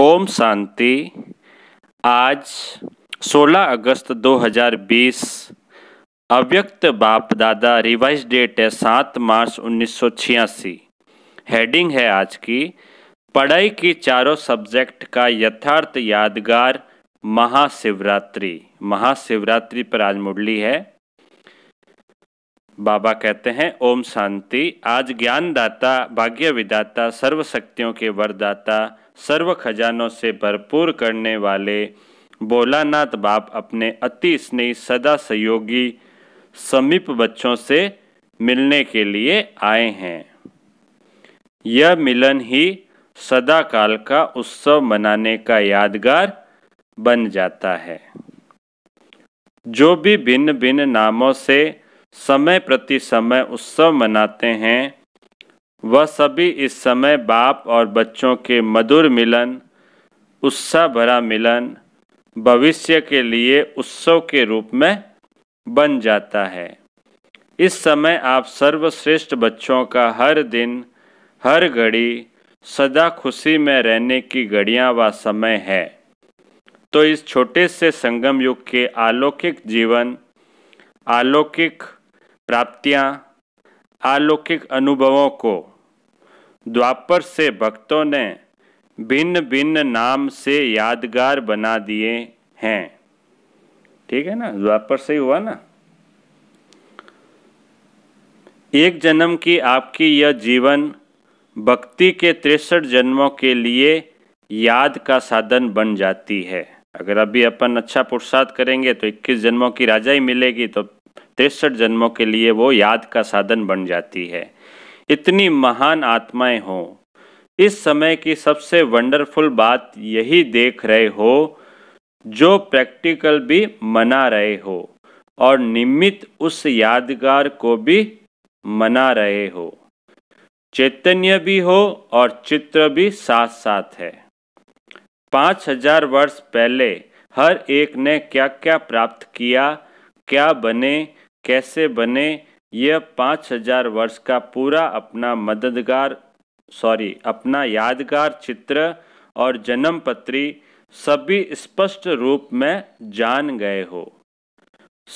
ओम शांति आज 16 अगस्त 2020 अव्यक्त बाप दादा रिवाइज डेट है 7 मार्च उन्नीस हेडिंग है आज की पढ़ाई की चारों सब्जेक्ट का यथार्थ यादगार महाशिवरात्रि महाशिवरात्रि पर आज मुरली है बाबा कहते हैं ओम शांति आज ज्ञानदाता भाग्य विदाता सर्व शक्तियों के वरदाता सर्व खजानों से भरपूर करने वाले भोलानाथ बाप अपने अति स्नेही सदा सहयोगी समीप बच्चों से मिलने के लिए आए हैं यह मिलन ही सदा काल का उत्सव मनाने का यादगार बन जाता है जो भी भिन्न भिन्न नामों से समय प्रति समय उत्सव मनाते हैं वह सभी इस समय बाप और बच्चों के मधुर मिलन उत्साह भरा मिलन भविष्य के लिए उत्सव के रूप में बन जाता है इस समय आप सर्वश्रेष्ठ बच्चों का हर दिन हर घड़ी सदा खुशी में रहने की घड़ियाँ व समय है तो इस छोटे से संगम युग के अलौकिक जीवन अलौकिक प्राप्तियाँ अलौकिक अनुभवों को द्वापर से भक्तों ने भिन्न भिन्न नाम से यादगार बना दिए हैं ठीक है ना द्वापर से ही हुआ ना एक जन्म की आपकी यह जीवन भक्ति के तिरसठ जन्मों के लिए याद का साधन बन जाती है अगर अभी अपन अच्छा पुरुषार्थ करेंगे तो 21 जन्मों की राजा ही मिलेगी तो तिरसठ जन्मों के लिए वो याद का साधन बन जाती है इतनी महान आत्माएं हो इस समय की सबसे वंडरफुल बात यही देख रहे हो जो प्रैक्टिकल भी मना रहे हो और निमित उस यादगार को भी मना रहे हो चैतन्य भी हो और चित्र भी साथ साथ है पाँच हजार वर्ष पहले हर एक ने क्या क्या प्राप्त किया क्या बने कैसे बने यह पाँच हजार वर्ष का पूरा अपना मददगार सॉरी अपना यादगार चित्र और जन्म पत्री सभी स्पष्ट रूप में जान गए हो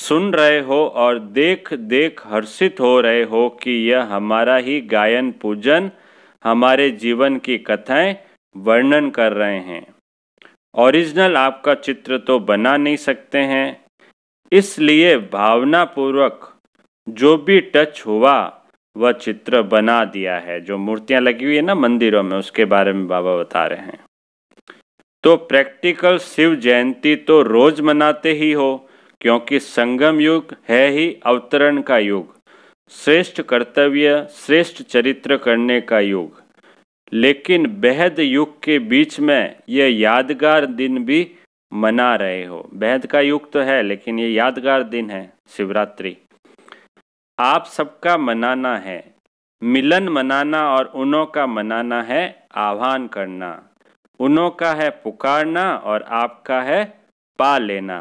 सुन रहे हो और देख देख हर्षित हो रहे हो कि यह हमारा ही गायन पूजन हमारे जीवन की कथाएं वर्णन कर रहे हैं ओरिजिनल आपका चित्र तो बना नहीं सकते हैं इसलिए भावना पूर्वक जो भी टच हुआ वह चित्र बना दिया है जो मूर्तियां लगी हुई है ना मंदिरों में उसके बारे में बाबा बता रहे हैं तो प्रैक्टिकल शिव जयंती तो रोज मनाते ही हो क्योंकि संगम युग है ही अवतरण का युग श्रेष्ठ कर्तव्य श्रेष्ठ चरित्र करने का युग लेकिन बेहद युग के बीच में यह यादगार दिन भी मना रहे हो बेहद का युग तो है लेकिन ये यादगार दिन है शिवरात्रि आप सबका मनाना है मिलन मनाना और उनों का मनाना है आह्वान करना उनों का है पुकारना और आपका है पा लेना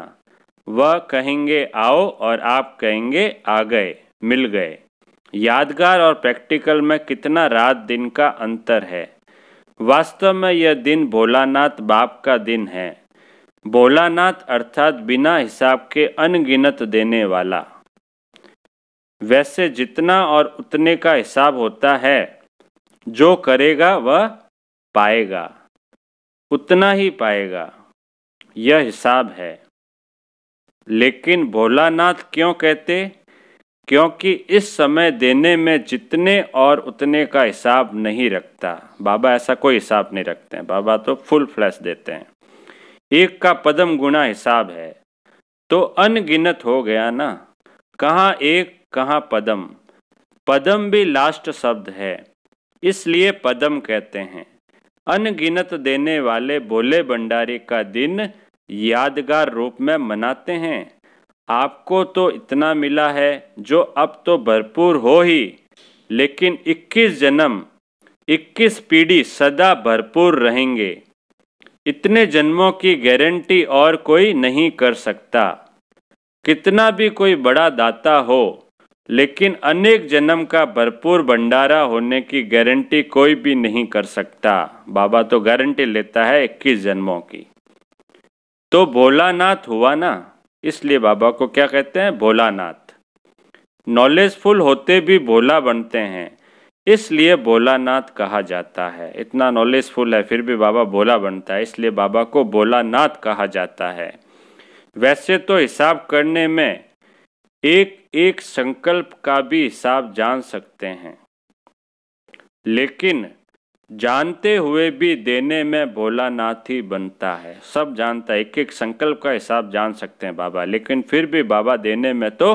वह कहेंगे आओ और आप कहेंगे आ गए मिल गए यादगार और प्रैक्टिकल में कितना रात दिन का अंतर है वास्तव में यह दिन भोलानाथ बाप का दिन है भोलानाथ अर्थात बिना हिसाब के अनगिनत देने वाला वैसे जितना और उतने का हिसाब होता है जो करेगा वह पाएगा उतना ही पाएगा यह हिसाब है लेकिन भोलानाथ क्यों कहते क्योंकि इस समय देने में जितने और उतने का हिसाब नहीं रखता बाबा ऐसा कोई हिसाब नहीं रखते हैं बाबा तो फुल फ्लैश देते हैं एक का पदम गुणा हिसाब है तो अनगिनत हो गया ना कहाँ एक कहाँ पदम पदम भी लास्ट शब्द है इसलिए पदम कहते हैं अनगिनत देने वाले भोले भंडारी का दिन यादगार रूप में मनाते हैं आपको तो इतना मिला है जो अब तो भरपूर हो ही लेकिन 21 जन्म 21 पीढ़ी सदा भरपूर रहेंगे इतने जन्मों की गारंटी और कोई नहीं कर सकता कितना भी कोई बड़ा दाता हो लेकिन अनेक जन्म का भरपूर भंडारा होने की गारंटी कोई भी नहीं कर सकता बाबा तो गारंटी लेता है इक्कीस जन्मों की तो भोलानाथ हुआ ना इसलिए बाबा को क्या कहते हैं भोलानाथ नॉलेजफुल होते भी भोला बनते हैं इसलिए भोलानाथ कहा जाता है इतना नॉलेजफुल है फिर भी बाबा भोला बनता है इसलिए बाबा को भोलानाथ कहा जाता है वैसे तो हिसाब करने में एक एक संकल्प का भी हिसाब जान सकते हैं लेकिन जानते हुए भी देने में भोलानाथ ही बनता है सब जानता है एक एक संकल्प का हिसाब जान सकते हैं बाबा लेकिन फिर भी बाबा देने में तो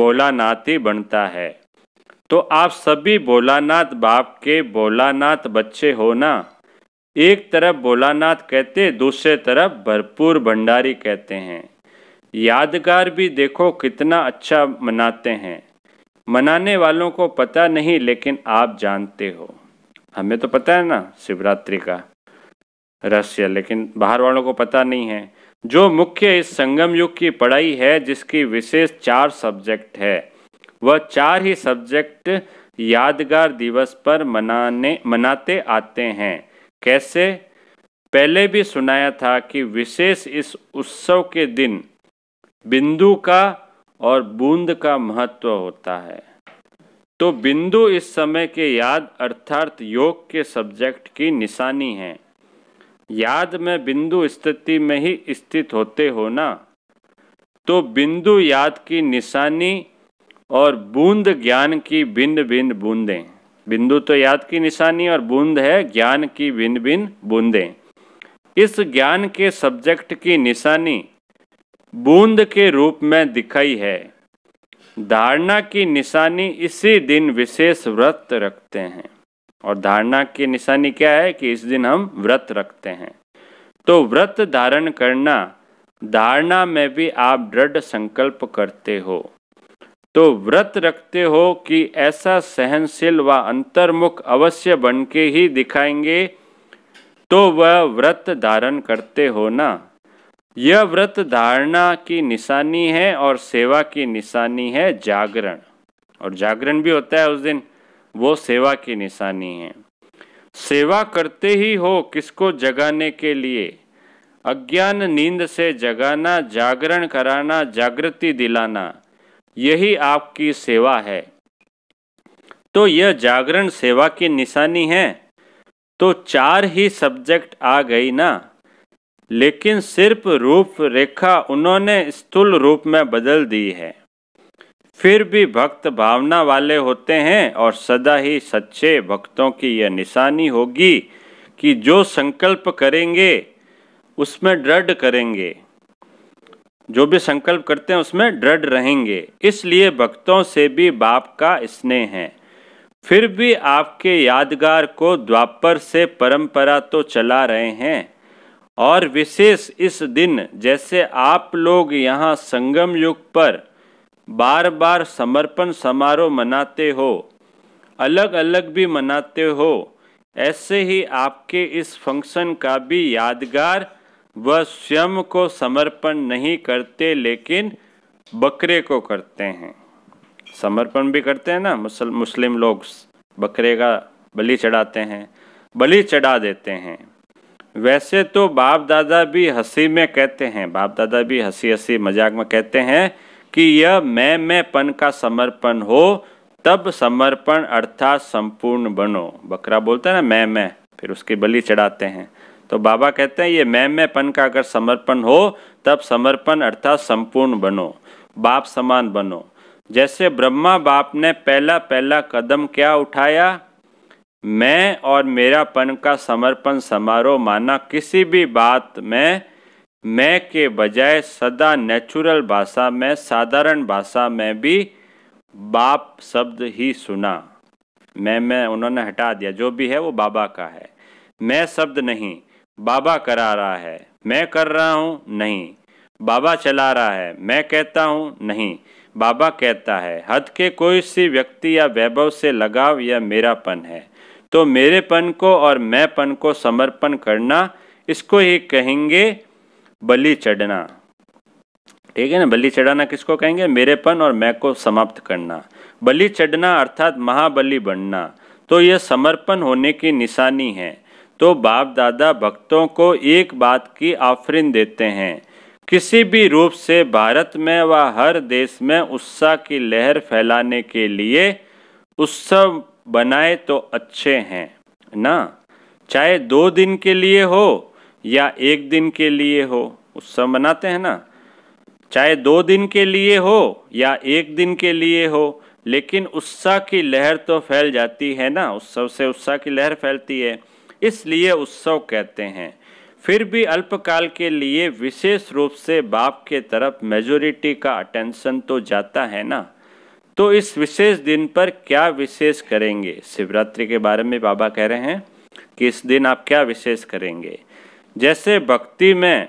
भोलानाथ ही बनता है तो आप सभी भोलानाथ बाप के भोलानाथ बच्चे हो ना एक तरफ भोलानाथ कहते दूसरे तरफ भरपूर भंडारी कहते हैं यादगार भी देखो कितना अच्छा मनाते हैं मनाने वालों को पता नहीं लेकिन आप जानते हो हमें तो पता है ना शिवरात्रि का रहस्य लेकिन बाहर वालों को पता नहीं है जो मुख्य इस संगम युग की पढ़ाई है जिसकी विशेष चार सब्जेक्ट है वह चार ही सब्जेक्ट यादगार दिवस पर मनाने मनाते आते हैं कैसे पहले भी सुनाया था कि विशेष इस उत्सव के दिन बिंदु का और बूंद का महत्व होता है तो बिंदु इस समय के याद अर्थात योग के सब्जेक्ट की निशानी है याद में बिंदु स्थिति में ही स्थित होते हो ना तो बिंदु याद की निशानी और बूंद ज्ञान की भिन्न भिन्न बूंदें बिंदु तो याद की निशानी और बूंद है ज्ञान की भिन्न भिन्न बूंदें इस ज्ञान के सब्जेक्ट की निशानी बूंद के रूप में दिखाई है धारणा की निशानी इसी दिन विशेष व्रत रखते हैं और धारणा की निशानी क्या है कि इस दिन हम व्रत रखते हैं तो व्रत धारण करना धारणा में भी आप दृढ़ संकल्प करते हो तो व्रत रखते हो कि ऐसा सहनशील व अंतर्मुख अवश्य बन के ही दिखाएंगे तो वह व्रत धारण करते हो ना यह व्रत धारणा की निशानी है और सेवा की निशानी है जागरण और जागरण भी होता है उस दिन वो सेवा की निशानी है सेवा करते ही हो किसको जगाने के लिए अज्ञान नींद से जगाना जागरण कराना जागृति दिलाना यही आपकी सेवा है तो यह जागरण सेवा की निशानी है तो चार ही सब्जेक्ट आ गई ना लेकिन सिर्फ रूप रेखा उन्होंने स्थूल रूप में बदल दी है फिर भी भक्त भावना वाले होते हैं और सदा ही सच्चे भक्तों की यह निशानी होगी कि जो संकल्प करेंगे उसमें दृढ़ करेंगे जो भी संकल्प करते हैं उसमें दृढ़ रहेंगे इसलिए भक्तों से भी बाप का स्नेह है फिर भी आपके यादगार को द्वापर से परंपरा तो चला रहे हैं और विशेष इस दिन जैसे आप लोग यहाँ संगम युग पर बार बार समर्पण समारोह मनाते हो अलग अलग भी मनाते हो ऐसे ही आपके इस फंक्शन का भी यादगार वह स्वयं को समर्पण नहीं करते लेकिन बकरे को करते हैं समर्पण भी करते हैं ना मुसल मुस्लिम लोग बकरे का बलि चढ़ाते हैं बलि चढ़ा देते हैं वैसे तो बाप दादा भी हंसी में कहते हैं बाप दादा भी हंसी हंसी मजाक में कहते हैं कि यह मैं मैं पन का समर्पण हो तब समर्पण अर्थात संपूर्ण बनो बकरा बोलता है ना मैं मैं फिर उसकी बलि चढ़ाते हैं तो बाबा कहते हैं ये मैं मैंपन का अगर समर्पण हो तब समर्पण अर्थात संपूर्ण बनो बाप समान बनो जैसे ब्रह्मा बाप ने पहला पहला कदम क्या उठाया मैं और मेरापन का समर्पण समारोह माना किसी भी बात में मैं के बजाय सदा नेचुरल भाषा में साधारण भाषा में भी बाप शब्द ही सुना मैं मैं उन्होंने हटा दिया जो भी है वो बाबा का है मैं शब्द नहीं बाबा करा रहा है मैं कर रहा हूँ नहीं बाबा चला रहा है मैं कहता हूँ नहीं बाबा कहता है हद के कोई सी व्यक्ति या वैभव से लगाव या मेरापन है तो मेरेपन को और मैंपन को समर्पण करना इसको ही कहेंगे बलि चढ़ना ठीक है ना बलि चढ़ाना किसको कहेंगे मेरेपन और मैं को समाप्त करना बलि चढ़ना अर्थात महाबली बनना तो यह समर्पण होने की निशानी है तो बाप दादा भक्तों को एक बात की आफरीन देते हैं किसी भी रूप से भारत में व हर देश में उत्साह की लहर फैलाने के लिए उत्सव बनाए तो अच्छे हैं ना चाहे दो दिन के लिए हो या एक दिन के लिए हो उत्सव मनाते हैं ना चाहे दो दिन के लिए हो या एक दिन के लिए हो लेकिन उत्साह की लहर तो फैल जाती है ना उत्सव से उत्साह की लहर फैलती है इसलिए उत्सव कहते हैं फिर भी अल्पकाल के लिए विशेष रूप से बाप के तरफ मेजोरिटी का अटेंशन तो जाता है ना तो इस विशेष दिन पर क्या विशेष करेंगे शिवरात्रि के बारे में बाबा कह रहे हैं कि इस दिन आप क्या विशेष करेंगे जैसे भक्ति में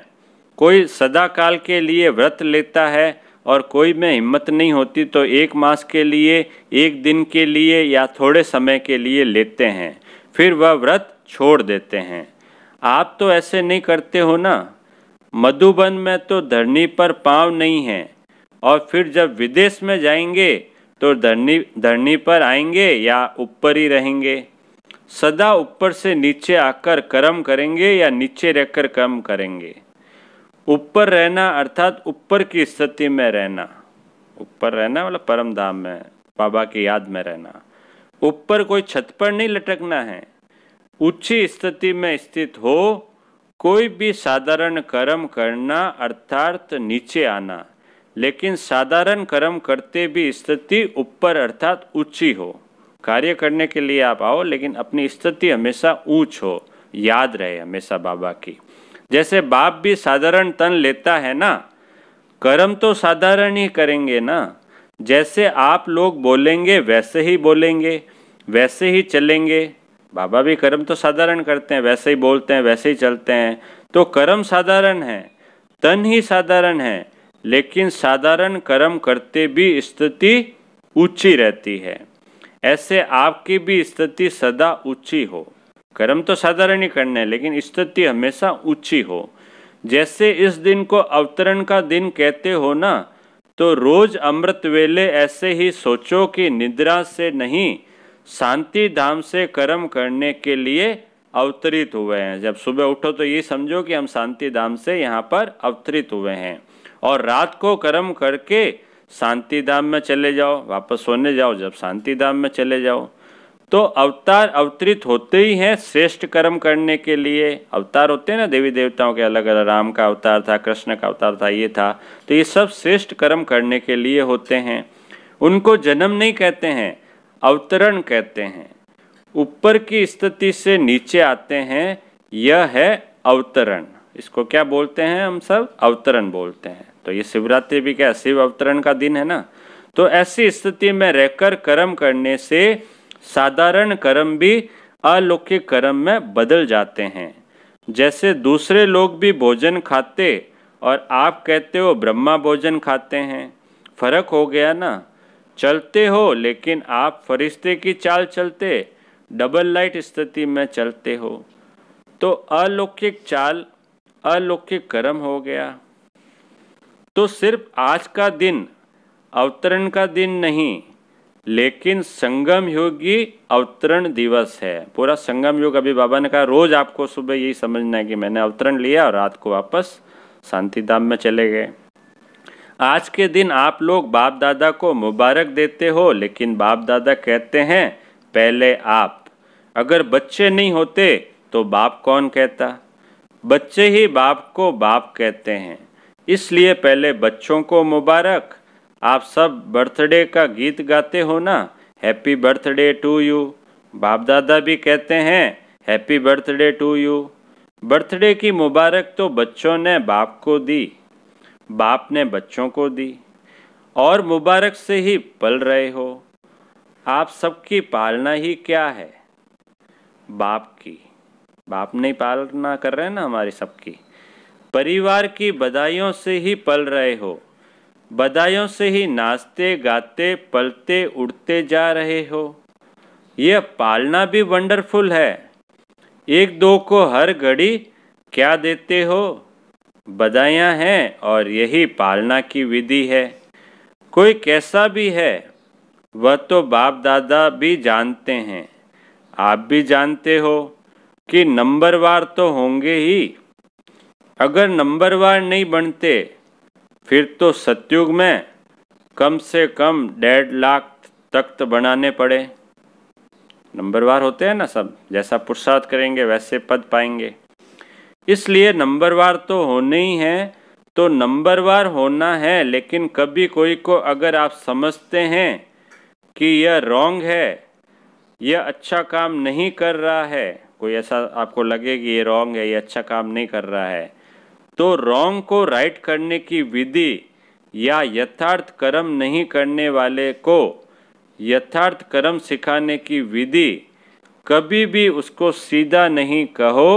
कोई सदाकाल के लिए व्रत लेता है और कोई में हिम्मत नहीं होती तो एक मास के लिए एक दिन के लिए या थोड़े समय के लिए लेते हैं फिर वह व्रत छोड़ देते हैं आप तो ऐसे नहीं करते हो ना मधुबन में तो धरनी पर पाँव नहीं है और फिर जब विदेश में जाएंगे तो धरनी धरनी पर आएंगे या ऊपर ही रहेंगे सदा ऊपर से नीचे आकर कर्म करेंगे या नीचे रहकर कर्म करेंगे ऊपर रहना अर्थात ऊपर की स्थिति में रहना ऊपर रहना मतलब परम धाम में बाबा की याद में रहना ऊपर कोई छत पर नहीं लटकना है ऊंची स्थिति में स्थित हो कोई भी साधारण कर्म करना अर्थात नीचे आना लेकिन साधारण कर्म करते भी स्थिति ऊपर अर्थात ऊंची हो कार्य करने के लिए आप आओ लेकिन अपनी स्थिति हमेशा ऊंच हो याद रहे हमेशा बाबा की जैसे बाप भी साधारण तन लेता है ना कर्म तो साधारण ही करेंगे ना जैसे आप लोग बोलेंगे वैसे ही बोलेंगे वैसे ही चलेंगे बाबा भी कर्म तो साधारण करते हैं वैसे ही बोलते हैं वैसे ही चलते हैं तो कर्म साधारण है तन ही साधारण है लेकिन साधारण कर्म करते भी स्थिति ऊंची रहती है ऐसे आपकी भी स्थिति सदा ऊंची हो कर्म तो साधारण ही करने लेकिन स्थिति हमेशा ऊंची हो जैसे इस दिन को अवतरण का दिन कहते हो ना तो रोज अमृत वेले ऐसे ही सोचो कि निद्रा से नहीं शांति धाम से कर्म करने के लिए अवतरित हुए हैं जब सुबह उठो तो ये समझो कि हम शांति धाम से यहाँ पर अवतरित हुए हैं और रात को कर्म करके शांति धाम में चले जाओ वापस सोने जाओ जब शांति धाम में चले जाओ तो अवतार अवतरित होते ही हैं श्रेष्ठ कर्म करने के लिए अवतार होते हैं ना देवी देवताओं के अलग अलग राम का अवतार था कृष्ण का अवतार था ये था तो ये सब श्रेष्ठ कर्म करने के लिए होते हैं उनको जन्म नहीं कहते हैं अवतरण कहते हैं ऊपर की स्थिति से नीचे आते हैं यह है अवतरण इसको क्या बोलते हैं हम सब अवतरण बोलते हैं तो ये शिवरात्रि भी क्या शिव अवतरण का दिन है ना तो ऐसी स्थिति में रहकर कर्म करने से साधारण कर्म भी अलौकिक कर्म में बदल जाते हैं जैसे दूसरे लोग भी भोजन खाते और आप कहते हो ब्रह्मा भोजन खाते हैं फर्क हो गया ना चलते हो लेकिन आप फरिश्ते की चाल चलते डबल लाइट स्थिति में चलते हो तो अलौकिक चाल अलौकिक कर्म हो गया तो सिर्फ आज का दिन अवतरण का दिन नहीं लेकिन संगम योगी अवतरण दिवस है पूरा संगम योग अभी बाबा ने कहा रोज आपको सुबह यही समझना है कि मैंने अवतरण लिया और रात को वापस शांति धाम में चले गए आज के दिन आप लोग बाप दादा को मुबारक देते हो लेकिन बाप दादा कहते हैं पहले आप अगर बच्चे नहीं होते तो बाप कौन कहता बच्चे ही बाप को बाप कहते हैं इसलिए पहले बच्चों को मुबारक आप सब बर्थडे का गीत गाते हो ना हैप्पी बर्थडे टू यू बाप दादा भी कहते हैं happy birthday to you birthday की मुबारक तो बच्चों ने बाप को दी बाप ने बच्चों को दी और मुबारक से ही पल रहे हो आप सबकी पालना ही क्या है बाप की बाप नहीं पालना कर रहे हैं ना हमारी सबकी परिवार की बधाइयों से ही पल रहे हो बधाइयों से ही नाचते गाते पलते उड़ते जा रहे हो यह पालना भी वंडरफुल है एक दो को हर घड़ी क्या देते हो बधाइयाँ हैं और यही पालना की विधि है कोई कैसा भी है वह तो बाप दादा भी जानते हैं आप भी जानते हो कि नंबरवार तो होंगे ही अगर नंबरवार नहीं बनते फिर तो सत्युग में कम से कम डेढ़ लाख तख्त बनाने पड़े नंबरवार होते हैं ना सब जैसा पुरस्त करेंगे वैसे पद पाएंगे इसलिए नंबरवार तो होने ही हैं तो नंबरवार होना है लेकिन कभी कोई को अगर आप समझते हैं कि यह रॉन्ग है यह अच्छा काम नहीं कर रहा है कोई ऐसा आपको लगे कि ये रॉन्ग है ये अच्छा काम नहीं कर रहा है तो रॉन्ग को राइट करने की विधि या यथार्थ कर्म नहीं करने वाले को यथार्थ कर्म सिखाने की विधि कभी भी उसको सीधा नहीं कहो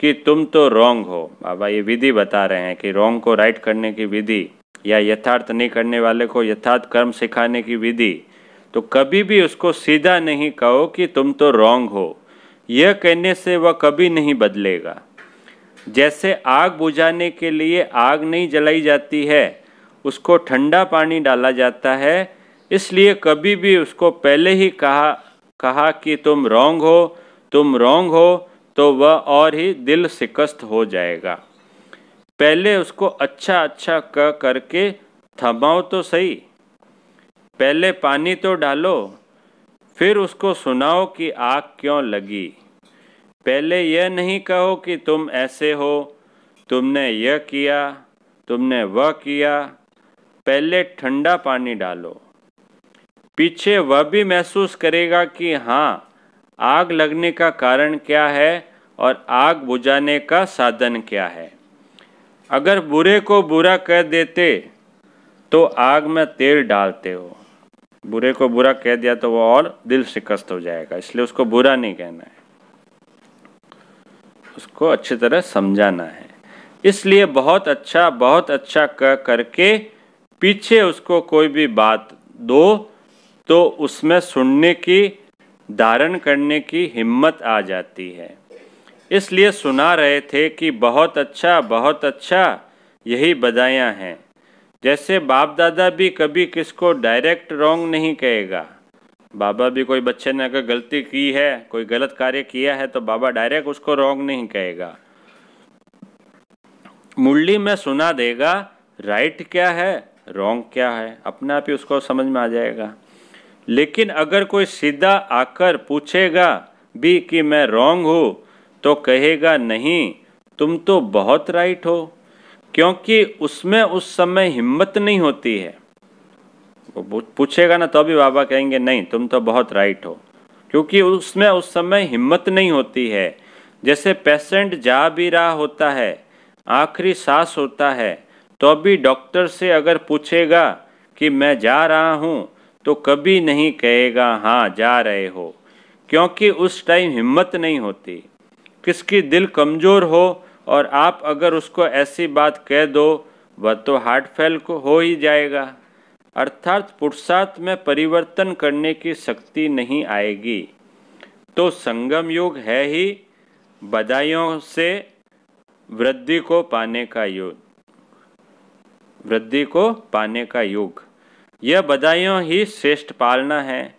कि तुम तो रॉन्ग हो बाबा ये विधि बता रहे हैं कि रॉन्ग को राइट करने की विधि या यथार्थ नहीं करने वाले को यथार्थ कर्म सिखाने की विधि तो कभी भी उसको सीधा नहीं कहो कि तुम तो रॉन्ग हो यह कहने से वह कभी नहीं बदलेगा जैसे आग बुझाने के लिए आग नहीं जलाई जाती है उसको ठंडा पानी डाला जाता है इसलिए कभी भी उसको पहले ही कहा कहा कि तुम रॉन्ग हो तुम रॉन्ग हो तो वह और ही दिल शिकस्त हो जाएगा पहले उसको अच्छा अच्छा कह करके थमाओ तो सही पहले पानी तो डालो फिर उसको सुनाओ कि आग क्यों लगी पहले यह नहीं कहो कि तुम ऐसे हो तुमने यह किया तुमने वह किया पहले ठंडा पानी डालो पीछे वह भी महसूस करेगा कि हाँ आग लगने का कारण क्या है और आग बुझाने का साधन क्या है अगर बुरे को बुरा कह देते तो आग में तेल डालते हो बुरे को बुरा कह दिया तो वो और दिल शिकस्त हो जाएगा इसलिए उसको बुरा नहीं कहना है उसको अच्छी तरह समझाना है इसलिए बहुत अच्छा बहुत अच्छा कह करके पीछे उसको कोई भी बात दो तो उसमें सुनने की धारण करने की हिम्मत आ जाती है इसलिए सुना रहे थे कि बहुत अच्छा बहुत अच्छा यही बधाइयाँ हैं जैसे बाप दादा भी कभी किसको डायरेक्ट रॉन्ग नहीं कहेगा बाबा भी कोई बच्चे ने अगर गलती की है कोई गलत कार्य किया है तो बाबा डायरेक्ट उसको रॉन्ग नहीं कहेगा मुरली में सुना देगा राइट क्या है रॉन्ग क्या है अपने आप ही उसको समझ में आ जाएगा लेकिन अगर कोई सीधा आकर पूछेगा भी कि मैं रॉन्ग हूँ तो कहेगा नहीं तुम तो बहुत राइट हो क्योंकि उसमें उस समय हिम्मत नहीं होती है वो पूछेगा ना तो भी बाबा कहेंगे नहीं तुम तो बहुत राइट हो क्योंकि उसमें उस समय हिम्मत नहीं होती है जैसे पेशेंट जा भी रहा होता है आखिरी सांस होता है तो भी डॉक्टर से अगर पूछेगा कि मैं जा रहा हूँ तो कभी नहीं कहेगा हाँ जा रहे हो क्योंकि उस टाइम हिम्मत नहीं होती किसकी दिल कमज़ोर हो और आप अगर उसको ऐसी बात कह दो वह तो हार्ट फेल को हो ही जाएगा अर्थात पुरुषार्थ में परिवर्तन करने की शक्ति नहीं आएगी तो संगम योग है ही बधाइयों से वृद्धि को पाने का योग वृद्धि को पाने का योग यह बधाइयों ही श्रेष्ठ पालना है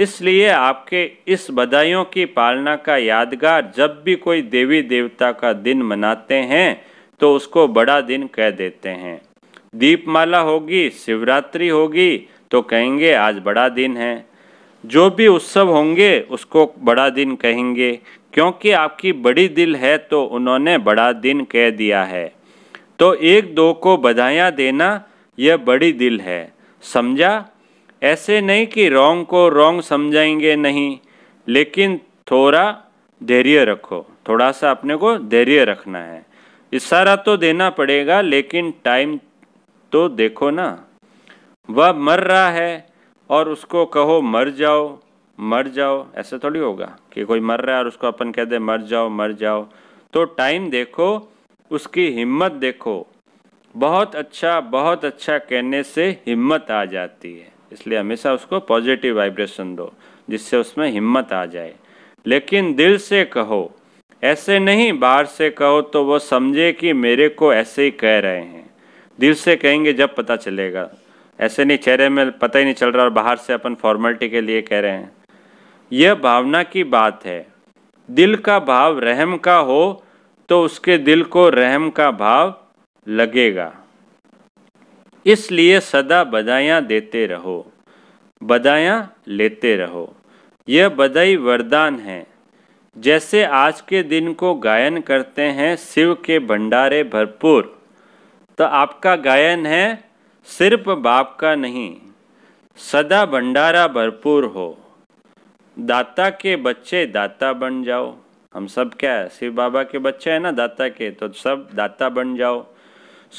इसलिए आपके इस बधाइयों की पालना का यादगार जब भी कोई देवी देवता का दिन मनाते हैं तो उसको बड़ा दिन कह देते हैं दीपमाला होगी शिवरात्रि होगी तो कहेंगे आज बड़ा दिन है जो भी उत्सव होंगे उसको बड़ा दिन कहेंगे क्योंकि आपकी बड़ी दिल है तो उन्होंने बड़ा दिन कह दिया है तो एक दो को बधाइयाँ देना यह बड़ी दिल है समझा ऐसे नहीं कि रोंग को रोंग समझाएंगे नहीं लेकिन थोड़ा धैर्य रखो थोड़ा सा अपने को धैर्य रखना है इशारा तो देना पड़ेगा लेकिन टाइम तो देखो ना वह मर रहा है और उसको कहो मर जाओ मर जाओ ऐसे थोड़ी होगा कि कोई मर रहा है और उसको अपन कह दे मर जाओ मर जाओ तो टाइम देखो उसकी हिम्मत देखो बहुत अच्छा बहुत अच्छा कहने से हिम्मत आ जाती है इसलिए हमेशा उसको पॉजिटिव वाइब्रेशन दो जिससे उसमें हिम्मत आ जाए लेकिन दिल से कहो ऐसे नहीं बाहर से कहो तो वो समझे कि मेरे को ऐसे ही कह रहे हैं दिल से कहेंगे जब पता चलेगा ऐसे नहीं चेहरे में पता ही नहीं चल रहा और बाहर से अपन फॉर्मेलिटी के लिए कह रहे हैं यह भावना की बात है दिल का भाव रहम का हो तो उसके दिल को रहम का भाव लगेगा इसलिए सदा बधाइयाँ देते रहो बधाइयाँ लेते रहो यह बधाई वरदान है जैसे आज के दिन को गायन करते हैं शिव के भंडारे भरपूर तो आपका गायन है सिर्फ बाप का नहीं सदा भंडारा भरपूर हो दाता के बच्चे दाता बन जाओ हम सब क्या है शिव बाबा के बच्चे हैं ना दाता के तो सब दाता बन जाओ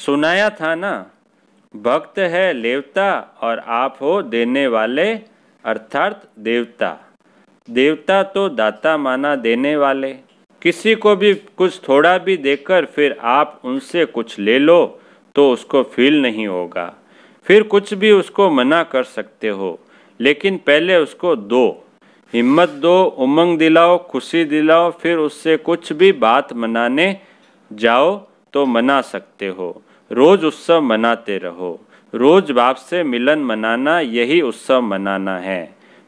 सुनाया था ना भक्त है लेवता और आप हो देने वाले अर्थात देवता देवता तो दाता माना देने वाले किसी को भी कुछ थोड़ा भी देकर फिर आप उनसे कुछ ले लो तो उसको फील नहीं होगा फिर कुछ भी उसको मना कर सकते हो लेकिन पहले उसको दो हिम्मत दो उमंग दिलाओ खुशी दिलाओ फिर उससे कुछ भी बात मनाने जाओ तो मना सकते हो रोज़ उत्सव मनाते रहो रोज़ बाप से मिलन मनाना यही उत्सव मनाना है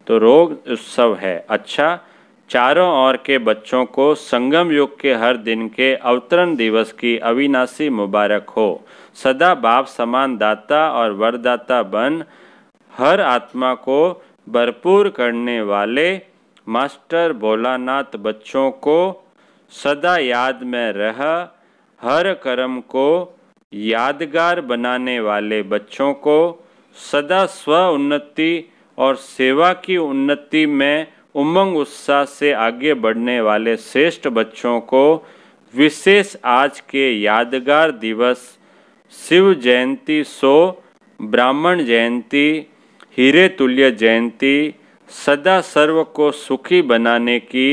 तो रोग उत्सव है अच्छा चारों ओर के बच्चों को संगम युग के हर दिन के अवतरण दिवस की अविनाशी मुबारक हो सदा बाप समान दाता और वरदाता बन हर आत्मा को भरपूर करने वाले मास्टर भोलानाथ बच्चों को सदा याद में रह हर कर्म को यादगार बनाने वाले बच्चों को सदा स्व उन्नति और सेवा की उन्नति में उमंग उत्साह से आगे बढ़ने वाले श्रेष्ठ बच्चों को विशेष आज के यादगार दिवस शिव जयंती सो ब्राह्मण जयंती हीरे तुल्य जयंती सदा सर्व को सुखी बनाने की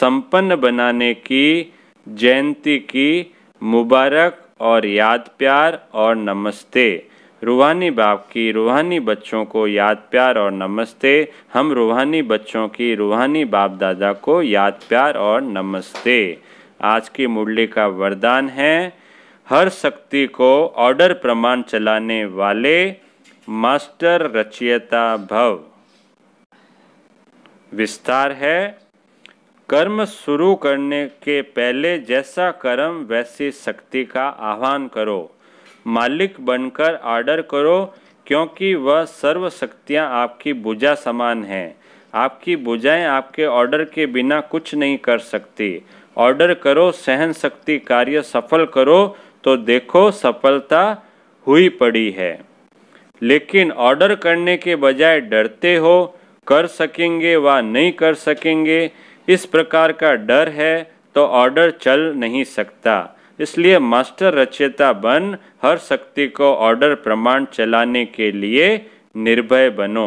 संपन्न बनाने की जयंती की मुबारक और याद प्यार और नमस्ते रूहानी बाप की रूहानी बच्चों को याद प्यार और नमस्ते हम रूहानी बच्चों की रूहानी बाप दादा को याद प्यार और नमस्ते आज की मुरली का वरदान है हर शक्ति को ऑर्डर प्रमाण चलाने वाले मास्टर रचयता भव विस्तार है कर्म शुरू करने के पहले जैसा कर्म वैसी शक्ति का आह्वान करो मालिक बनकर आर्डर करो क्योंकि वह सर्व शक्तियाँ आपकी भुजा समान हैं आपकी भुजाएं आपके ऑर्डर के बिना कुछ नहीं कर सकती ऑर्डर करो सहन शक्ति कार्य सफल करो तो देखो सफलता हुई पड़ी है लेकिन ऑर्डर करने के बजाय डरते हो कर सकेंगे व नहीं कर सकेंगे इस प्रकार का डर है तो ऑर्डर चल नहीं सकता इसलिए मास्टर रचयिता बन हर शक्ति को ऑर्डर प्रमाण चलाने के लिए निर्भय बनो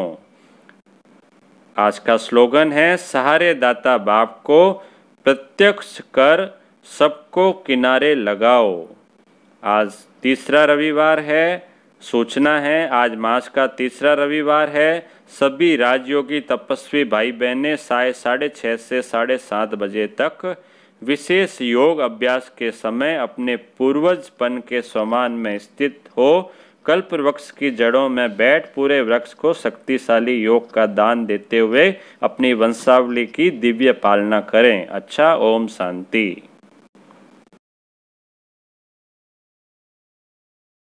आज का स्लोगन है सहारे दाता बाप को प्रत्यक्ष कर सबको किनारे लगाओ आज तीसरा रविवार है सोचना है आज मास का तीसरा रविवार है सभी राज्यों की तपस्वी भाई बहनें साय साढ़े छः से साढ़े सात बजे तक विशेष योग अभ्यास के समय अपने पूर्वजपन के समान में स्थित हो कल्प वृक्ष की जड़ों में बैठ पूरे वृक्ष को शक्तिशाली योग का दान देते हुए अपनी वंशावली की दिव्य पालना करें अच्छा ओम शांति